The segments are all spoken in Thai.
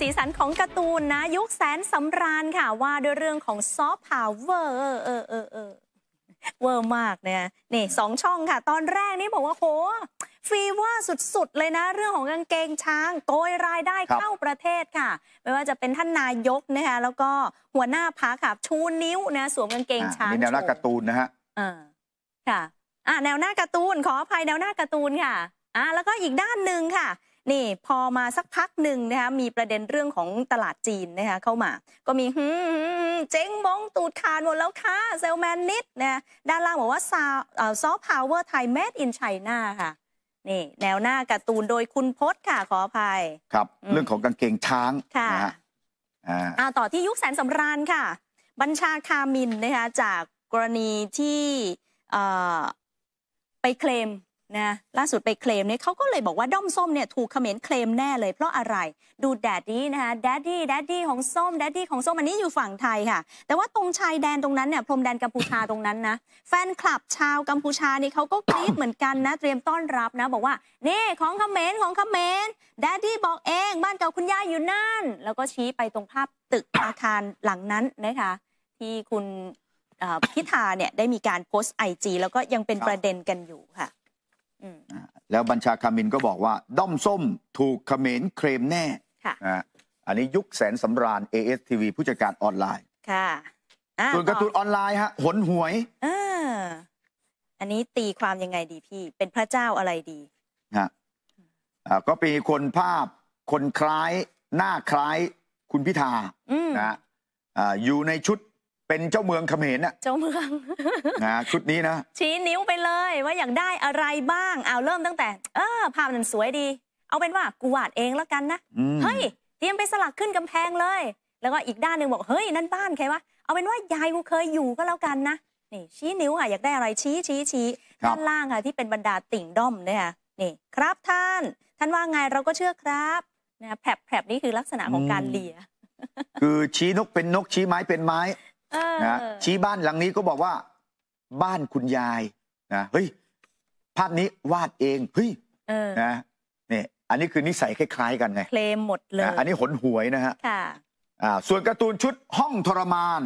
สีสันของการ์ตูนนะยุคแสนสำราญค่ะ ว่าด้วยเรื่องของซอฟต์พาวเวอร์เออเออเออเวอร์ มากเนี่ยนี่ สองช่องค่ะ ตอนแรกนี่บอกว่าโหฟีว่าสุดๆ เลยนะเรื่องของกางเกงช้างโกยรายได้เข้าประเทศค่ะ ไม่ว่าจะเป็นท่านนายกนะคะแล้วก็หัวหน้าพักค่ะชูนิ้วนะสวมกางเกงช้างแนวหน้าการ์ตูนนะฮะอ่าค่ะ อ่าแนวหน้าการ์ตูนขออภัยแนวหน้าการ์ตูนค่ะ อ่าแล้วก็อีกด้านหนึ่งค่ะนี่พอมาสักพักหนึ่งนะคะมีประเด็นเรื่องของตลาดจีนนะคะเข้ามาก็มีเจ๊งมงตูดคานหมดแล้วค่ะเซลแมนนิดนะด้านล่างบอกว่าซอฟต์พาวเวอร์ไทยแมดอินไชน่าค่ะนี่แนวหน้าการ์ตูนโดยคุณพศค่ะขออภัย ครับ เรื่องของกางเกงช้างค่ะอ่าต่อที่ยุคแสนสำราญค่ะ บัญชาคามินนะคะจากกรณีที่ไปเคลมนะล่าสุดไปเคลมเนี่ยเขาก็เลยบอกว่าด้อมส้มเนี่ยถูกเขมรเคลมแน่เลย เพราะอะไรดูแดดดี้นะคะแดดดี้แดดดี้ของส้มแดดดี้ของส้มอันนี้อยู่ฝั่งไทยค่ะแต่ว่าตรงชายแดนตรงนั้นเนี่ยพรมแดนกัมพูชาตรงนั้นนะแฟนคลับชาวกัมพูชานี่เขาก็กรี๊ดเหมือนกันนะเตรียมต้อนรับนะบอกว่านี่ของเขมรของเขมรแดดดี้บอกเอง บ้านเก่าคุณย่าอยู่นั่น แล้วก็ชี้ไปตรงภาพตึกอาคารหลังนั้นนะคะที่คุณพิธาเนี่ยได้มีการโพสต์ไอจีแล้วก็ยังเป็นประเด็นกันอยู่ค่ะแล้วบัญชาคามินก็บอกว่า ด้อมส้มถูกเขมรเคลมแน่ะอันนี้ยุคแสนสำราญ ASTV ผู้จัดการออนไลน์ ค่ะส่วนการ์ตูนออนไลน์ฮะหนหวย อันนี้ตีความยังไงดีพี่เป็นพระเจ้าอะไรดี ฮะก็เป็นคนภาพคนคล้าย หน้าคล้าย คุณพิธานะอยู่ในชุดเป็นเจ้าเมืองเขมรน่ะเจ้าเมืองนะชุดนี้นะ ชี้นิ้วไปเลยว่าอยากได้อะไรบ้างเอาเริ่มตั้งแต่เออภาพนั้นสวยดี เอาเป็นว่ากูวาดเองแล้วกันนะ เฮ้ยเตรียมไปสลักขึ้นกำแพงเลย แล้วก็อีกด้านหนึ่งบอกเฮ้ยนั่นบ้านใครวะเอาเป็นว่ายายกูเคยอยู่ก็แล้วกันนะนี่ชี้นิ้วค่ะอยากได้อะไรชี้ชี้ชี้ด้านล่างค่ะที่เป็นบรรดาติ่งด้อมเนี่ยคะนี่ ครับท่านท่านว่าไงเราก็เชื่อครับนะแผลบแผลบนี่คือลักษณะของการเลียคือชี้นกเป็นนกชี้ไม้เป็นไม้นะชี้บ้านหลังนี้ก็บอกว่าบ้านคุณยายนะเฮ้ยภาพนี้วาดเองเฮ้ยนะเนี่ยอันนี้คือนิสัยคล้ายๆ กันไงเคลมหมดเลย อันนี้หนหวยนะฮะค่ะอ่าส่วนการ์ตูนชุดห้องทรมาน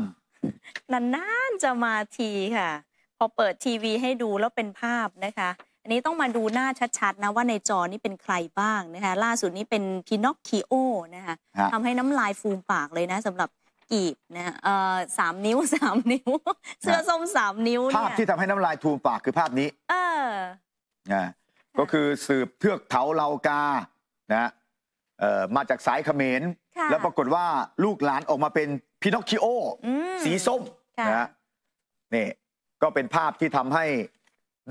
นานๆ จะมาทีค่ะ พอเปิดทีวีให้ดูแล้วเป็นภาพนะคะ อันนี้ต้องมาดูหน้าชัดๆ นะว่าในจอนี่เป็นใครบ้างนะคะ ล่าสุดนี้เป็นพินอคคิโอ นะคะทำให้น้ำลายฟูมปากเลยนะสำหรับอีบนะสามนิ้วสามนิ้วเสื้อส้มสามนิ้วภาพที่ทำให้น้ำลายทูมปากคือภาพนี้ เออนะก็คือสืบเทือกเขาเลากานะเออมาจากสายเขมรแล้วปรากฏว่าลูกหลานออกมาเป็นพินอคคิโอสีส้มนะนี่ก็เป็นภาพที่ทำให้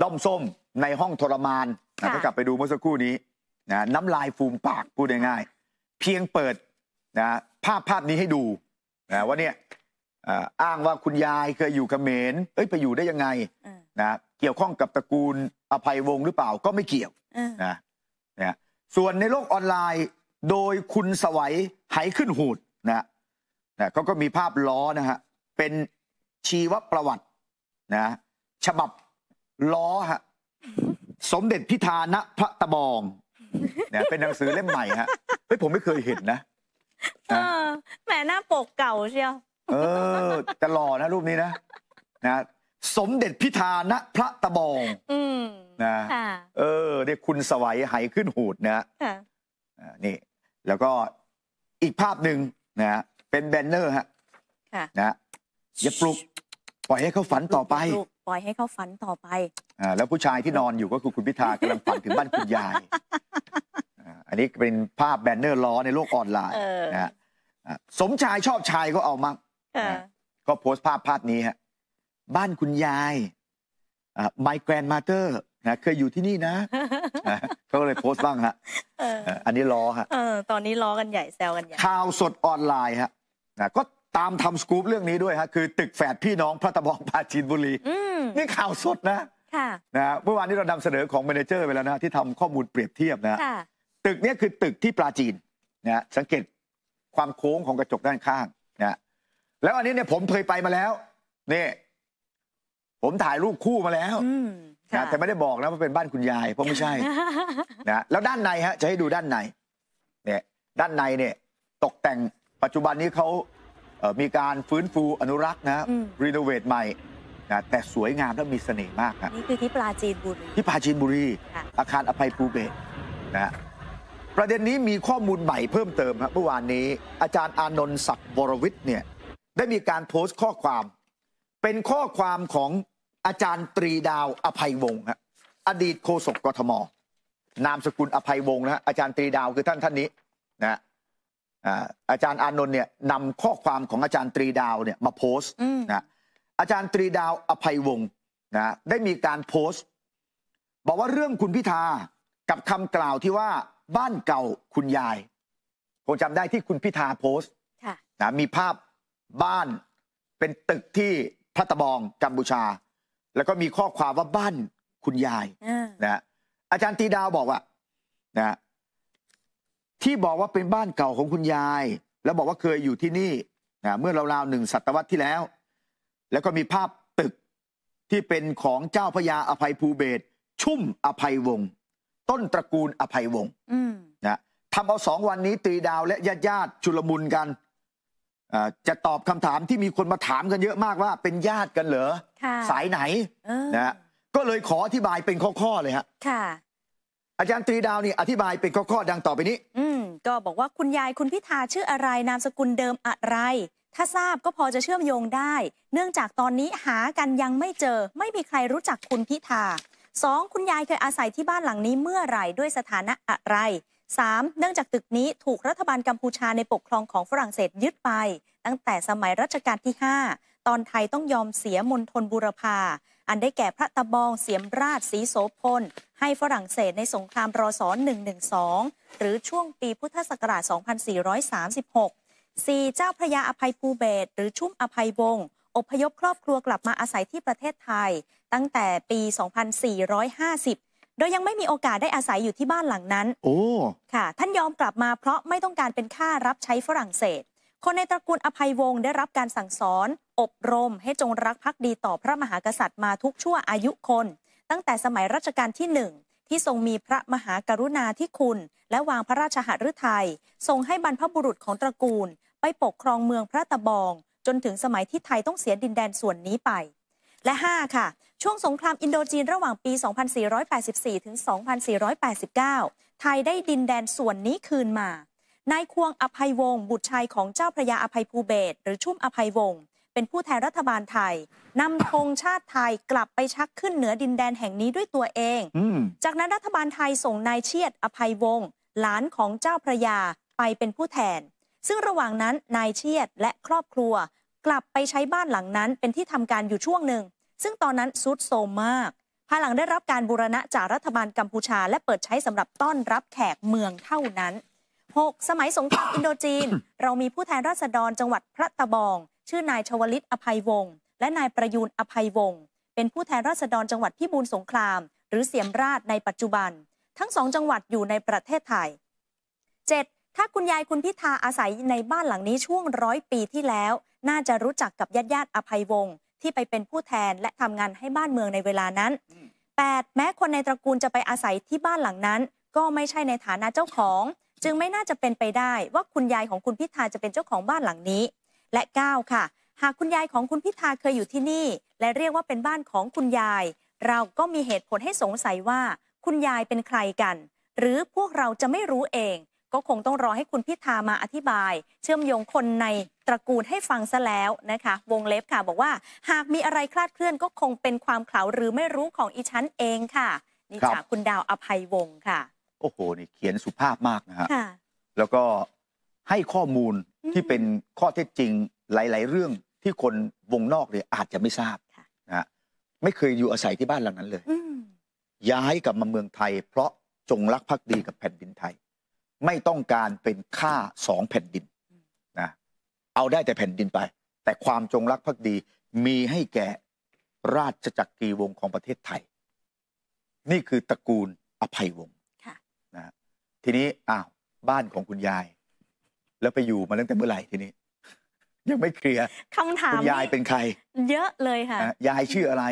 ด้อมส้มในห้องทรมานนะก็กลับไปดูเมื่อสักครู่นี้นะน้ำลายฟูมปากพูดง่ายๆเพียงเปิดนะภาพภาพนี้ให้ดูนะว่าเนี่ยอ้างว่าคุณยายเคยอยู่กับเขมรเอ้ยไปอยู่ได้ยังไงนะเกี่ยวข้องกับตระกูลอภัยวงศ์หรือเปล่าก็ไม่เกี่ยวนะนะส่วนในโลกออนไลน์ โดยคุณสวัยหายขึ้นหูดนะนะเขาก็มีภาพล้อนะฮะเป็นชีวประวัตินะ ฉบับล้อฮะสมเด็จพิธานะพระตะบองเนี่ยเป็นหนังสือเล่มใหม่ฮะเฮ้ยผมไม่เคยเห็นนะเออแหมหน้าปกเก่าเชียวเออจะหล่อนะรูปนี้นะ นะ สมเด็จพิธาณพระตะบองนะเออเดียกคุณสวัยไหขึ้นหูดนะนี่ แล้วก็อีกภาพหนึ่งนะเป็นแบนเนอร์ฮะนะอย่าปลุก ปล่อยให้เขาฝันต่อไปปล่อยให้เขาฝันต่อไปอ่าแล้วผู้ชายที่นอนอยู่ก็คือคุณพิธากำลังฝันถึงบ้านคุณยายอันนี้เป็นภาพแบนเนอร์ล้อในโลกออนไลน์นะฮะสมชายชอบชายก็เอามั่งก็โพสต์ภาพภาพนี้ฮะบ้านคุณยายไมแกรนมาเตอร์นะเคยอยู่ที่นี่นะเขาก็เลยโพสต์บ้างฮะอันนี้ล้อฮะตอนนี้ล้อกันใหญ่แซวกันใหญ่ข่าวสดออนไลน์ฮะก็ตามทำสกู๊ปเรื่องนี้ด้วยฮะคือตึกแฝดพี่น้องพระตะบองปาจีนบุรีนี่ข่าวสดนะนะเมื่อวานนี้เรานำเสนอของเมนเจอร์ไปแล้วนะ ที่ทำข้อมูลเปรียบเทียบนะตึกนี้คือตึกที่ปลาจีนนะสังเกตความโค้งของกระจกด้านข้างนะแล้วอันนี้เนี่ยผมเคยไปมาแล้วนี่ผมถ่ายรูปคู่มาแล้วนะแต่ไม่ได้บอกนะว่าเป็นบ้านคุณยายเพราะไม่ใช่นะแล้วด้านในฮะจะให้ดูด้านในเนี่ยด้านในเนี่ย ตกแต่งปัจจุบันนี้เขามีการฟื้นฟูอนุรักษ์นะรีโนเวทใหม่นะแต่สวยงามและมีเสน่ห์มากนะนี่คือที่ปราจีนบุรีที่ปราจีนบุรีอาคารอภัยภูเบศนะประเด็นนี้มีข้อมูลใหม่เพิ่มเติมครับเมื่อวานนี้ อาจารย์อานนท์ศักดิ์บรวิทย์เนี่ย ได้มีการโพสต์ข้อความเป็นข้อความของอาจารย์ตรีดาวอภัยวงศ์ครอดีตโฆษกกทมนามสกุลอภัยวงศ์นะอาจารย์ตรีดาวคือท่านท่านนี้นะอาจารย์อานนท์เนี่ยนำข้อความของอาจารย์ตรีดาวเนี่ย มาโพสต์นะอาจารย์ตรีดาวอภัยวงศ์นะได้มีการโพสต์ บอกว่าเรื่องคุณพิธากับคำกล่าวที่ว่าบ้านเก่าคุณยายผมจำได้ที่คุณพิธาโพสต์นะ มีภาพบ้านเป็นตึกที่พระตะบองกัมพูชา แล้วก็มีข้อความว่าบ้านคุณยาย นะ อาจารย์ตีดาวบอกว่า นะ ที่บอกว่าเป็นบ้านเก่าของคุณยาย แล้วบอกว่าเคยอยู่ที่นี่ นะ เมื่อราวๆหนึ่งศตวรรษที่แล้ว แล้วก็มีภาพตึกที่เป็นของเจ้าพระยาอภัยภูเบศชุ่มอภัยวงศ์ต้นตระกูลอภัยวงศ์นะทำเอาสองวันนี้ตีดาวและญาติญาติชุลมุนกันจะตอบคำถามที่มีคนมาถามกันเยอะมากว่าเป็นญาติกันเหรอสายไหนนะก็เลยขออธิบายเป็นข้อๆเลยฮะอาจารย์ตรีดาวนี่อธิบายเป็นข้อๆดังต่อไปนี้ อืมก็บอกว่าคุณยายคุณพิธาชื่ออะไร นามสกุลเดิมอะไร ถ้าทราบก็พอจะเชื่อมโยงได้ เนื่องจากตอนนี้หากันยังไม่เจอ ไม่มีใครรู้จักคุณพิธา 2. คุณยายเคยอาศัยที่บ้านหลังนี้เมื่อไหร่ ด้วยสถานะอะไร 3. เนื่องจากตึกนี้ถูกรัฐบาลกัมพูชาในปกครองของฝรั่งเศสยึดไป ตั้งแต่สมัยรัชกาลที่ 5 ตอนไทยต้องยอมเสียมณฑลบุรพาอันได้แก่พระตะบองเสียมราชสีโสพล ให้ฝรั่งเศสในสงครามรออน 112 หรือช่วงปีพุทธศักราช 2436 4. เจ้าพระยาอภัยภูเบศหรือชุ่มอภัยวงศ์อพยพครอบครัวกลับมาอาศัยที่ประเทศไทย ตั้งแต่ปี 2450 โดยยังไม่มีโอกาสได้อาศัยอยู่ที่บ้านหลังนั้น โอ้ ค่ะ ท่านยอมกลับมาเพราะไม่ต้องการเป็นค่ารับใช้ฝรั่งเศส คนในตระกูลอภัยวงศ์ได้รับการสั่งสอน อบรม ให้จงรักภักดีต่อพระมหากษัตริย์มาทุกชั่วอายุคน ตั้งแต่สมัยรัชกาลที่หนึ่งที่ทรงมีพระมหากรุณาธิคุณและวางพระราชหฤทยัยทรงให้บรรพบุรุษของตระกูล ไปปกครองเมืองพระตะบองจนถึงสมัยที่ไทยต้องเสียดินแดนส่วนนี้ไป และ 5 ค่ะ ช่วงสงครามอินโดจีนระหว่างปี 2484 ถึง 2489 ไทยได้ดินแดนส่วนนี้คืนมา นายควงอภัยวงศ์บุตรชายของเจ้าพระยาอภัยภูเบศหรือชุ่มอภัยวงศ์เป็นผู้แทนรัฐบาลไทย นำธงชาติไทยกลับไปชักขึ้นเหนือดินแดนแห่งนี้ด้วยตัวเองจากนั้นรัฐบาลไทยส่งนายเชียดอภัยวงศ์หลานของเจ้าพระยาไปเป็นผู้แทนซึ่งระหว่างนั้นนายเชียดและครอบครัว กลับไปใช้บ้านหลังนั้น เป็นที่ทำการอยู่ช่วงหนึ่ง ซึ่งตอนนั้นซุดโซมมากภายหลังได้รับการบูรณะ จากรัฐบาลกัมพูชาและเปิดใช้สำหรับต้อนรับแขกเมืองเท่านั้น 6. สมัยสงครามอินโดจีน เรามีผู้แทนราษฎรจังหวัดพระตะบอง ชื่อนายชวลิตอภัยวงศ์และนายประยูนอภัยวงศ์เป็นผู้แทนราษฎรจังหวัดพิบูลสงคราม หรือเสียมราชในปัจจุบัน ทั้งสองจังหวัดอยู่ในประเทศไทย 7. ถ้าคุณยายคุณพิธาอาศัยในบ้านหลังนี้ช่วงร้อยปีที่แล้ว น่าจะรู้จักกับญาติญาติอภัยวงศ์ที่ไปเป็นผู้แทนและทำงานให้บ้านเมืองในเวลานั้น 8. แม้คนในตระกูลจะไปอาศัยที่บ้านหลังนั้น ก็ไม่ใช่ในฐานะเจ้าของ จึงไม่น่าจะเป็นไปได้ว่าคุณยายของคุณพิธาจะเป็นเจ้าของบ้านหลังนี้ และ 9 ค่ะ หากคุณยายของคุณพิธาเคยอยู่ที่นี่ และเรียกว่าเป็นบ้านของคุณยาย เราก็มีเหตุผลให้สงสัยว่า คุณยายเป็นใครกัน หรือพวกเราจะไม่รู้เองก็คงต้องรอให้คุณพิธามาอธิบาย เชื่อมโยงคนในตระกูลให้ฟังซะแล้วนะคะ วงเล็บค่ะบอกว่าหากมีอะไรคลาดเคลื่อน ก็คงเป็นความเขลาหรือไม่รู้ของอีชั้นเองค่ะ นี่จากคุณดาวอภัยวงศ์ค่ะ โอ้โห นี่เขียนสุภาพมากนะฮะะแล้วก็ให้ข้อมูลที่เป็นข้อเท็จจริงหลายๆเรื่องที่คนวงนอกเนี่ยอาจจะไม่ทราบะนะฮะไม่เคยอยู่อาศัยที่บ้านหลังนั้นเลย ย้ายกลับมาเมืองไทย เพราะจงรักภักดีกับแผ่นดินไทยไม่ต้องการเป็นค่าสองแผ่นดินนะ เอาได้แต่แผ่นดินไป แต่ความจงรักภักดี มีให้แก่ราชจักรีวงศ์ของประเทศไทย นี่คือตระกูลอภัยวงศ์นะทีนี้ อ้าว บ้านของคุณยาย แล้วไปอยู่มาตั้งแต่เมื่อไหร่ทีนี้ ยังไม่เคลียร์คำถามคุณยายเป็นใคร เยอะเลยค่ะ ยายชื่ออะไร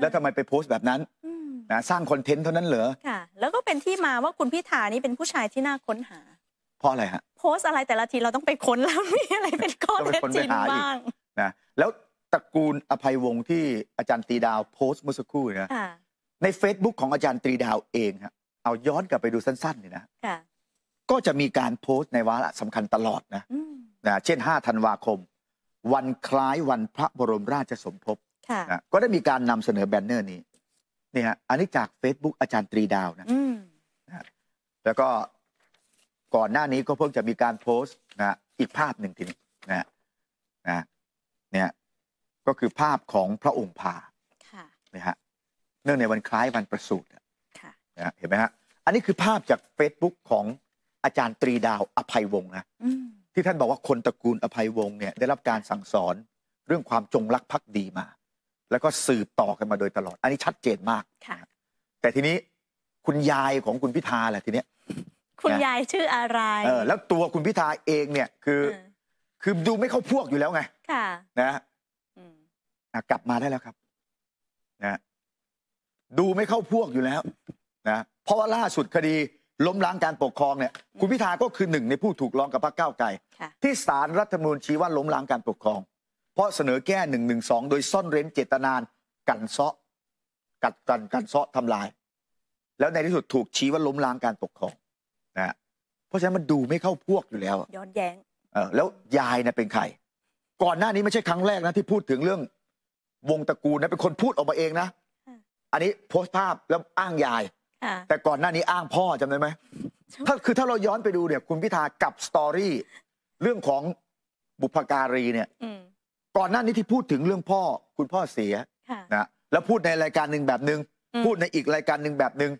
แล้วทำไมไปโพสต์แบบนั้นนะสร้างคอนเทนต์เท่านั้นเหรอค่ะแล้วก็เป็นที่มาว่าคุณพิธานี่เป็นผู้ชายที่น่าค้นหา เพราะอะไรฮะโพสอะไรแต่ละทีเราต้องไปค้นแล้วมีอะไรเป็นข้อเท็จจริงบ้างนะแล้วตระกูลอภัยวงศ์ที่อาจารย์ตีดาวโพสเมื่อสักครู่นะใน Facebook ของอาจารย์ตรีดาวเองฮะเอาย้อนกลับไปดูสั้นๆเลยนะค่ะก็จะมีการโพสต์ในวาระสำคัญตลอดนะนะเช่น5ธันวาคม วันคล้ายวันพระบรมราชสมภพก็ได้มีการนำเสนอแบนเนอร์นี้เนี่ยอันนี้จาก Facebook อาจารย์ตรีดาวนะแล้วก็ก่อนหน้านี้ก็เพิ่งจะมีการโพสต์นะอีกภาพหนึ่งทีนี้นะนะเนี่ยก็คือภาพของพระองค์พาเนี่ยฮะเนื่องในวันคล้ายวันประสูตินะเห็นไหมฮะอันนี้คือภาพจาก Facebook ของอาจารย์ตรีดาวอภัยวงศ์นะที่ท่านบอกว่าคนตระกูลอภัยวงศ์เนี่ยได้รับการสั่งสอนเรื่องความจงรักภักดีมาแล้วก็สืบต่อกันมาโดยตลอด อันนี้ชัดเจนมากค่ะ แต่ทีนี้คุณยายของคุณพิธาแหละทีเนี้ยคุณยายชื่ออะไร เออ แล้วตัวคุณพิธาเองเนี่ย คืออคือดูไม่เข้าพวกอยู่แล้วไง ค่ะ นะอ่ะกลับมาได้แล้วครับ นะ ดูไม่เข้าพวกอยู่แล้ว นะ เพราะว่าล่าสุดคดีล้มล้างการปกครอง เนี่ย คุณพิธาก็คือหนึ่งในผู้ถูกร้องกับพรรคก้าวไกลที่ศาลรัฐธรรมนูญชี้ว่าล้มล้างการปกครองพราะเสนอแก้หนึ่งหนึ่งสองโดยซ่อนเร้นเจตนานกันเซาะกัดกันกันเซาะทำลาย แล้วในที่สุดถูกชี้ว่าล้มล้างการปกครองนะ เพราะฉะนั้นมันดูไม่เข้าพวกอยู่แล้วย้อนแย้ง เออแล้วยายนะเป็นใคร ก่อนหน้านี้ไม่ใช่ครั้งแรกนะที่พูดถึงเรื่องวงตระกูลนะเป็นคนพูดออกมาเองนะอันนี้โพสต์ภาพแล้วอ้างยาย แต่ก่อนหน้านี้อ้างพ่อจำได้ไหมถ้าคือถ้าเราย้อนไปดูเนี่ยคุณพิธากับสตอรี่เรื่องของบุพการีเนี่ยก่อนหน้านี้ที่พูดถึงเรื่องพ่อคุณพ่อเสียนะแล้วพูดในรายการหนึ่งแบบหนึ่งพูดในอีกรายการหนึ่งแบบหนึ่ง